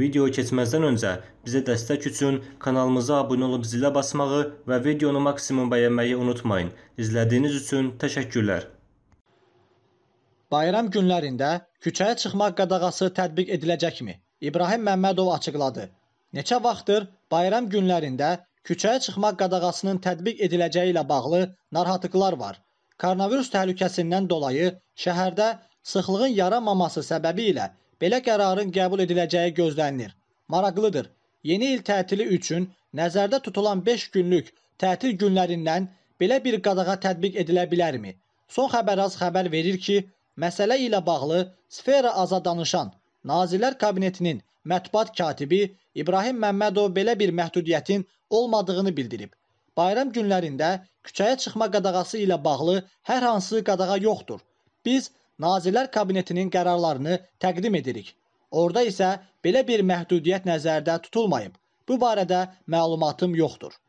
Videoya keçməzdən öncə bizə dəstək üçün kanalımıza abunə olub zilə basmağı və videonu maksimum bəyənməyi unutmayın. İzlədiyiniz üçün təşəkkürlər. Bayram günlərində küçəyə çıxmaq qadağası tətbiq ediləcəkmi? İbrahim Məmmədov açıqladı. Neçə vaxtdır bayram günlərində küçəyə çıxmaq qadağasının tətbiq ediləcəyi ilə bağlı narahatlıqlar var. Koronavirus təhlükəsindən dolayı şəhərdə sıxlığın yaranmaması səbəbi ilə belə qərarın qəbul ediləcəyi gözlənilir. Maraqlıdır. Yeni il tətili üçün nəzərdə tutulan 5 günlük tətil günlərindən belə bir qadağa tətbiq edilə bilərmi? Son xəbər az xəbər verir ki, məsələ ilə bağlı sfera aza danışan Nazirlər Kabinetinin mətbuat katibi İbrahim Məmmədov belə bir məhdudiyyətin olmadığını bildirib. Bayram günlərində küçəyə çıxma qadağası ilə bağlı hər hansı qadağa yoxdur. Biz Nazirlər Kabinetinin qərarlarını təqdim edirik. Orada isə belə bir məhdudiyyət nəzərdə tutulmayıb. Bu barədə məlumatım yoxdur.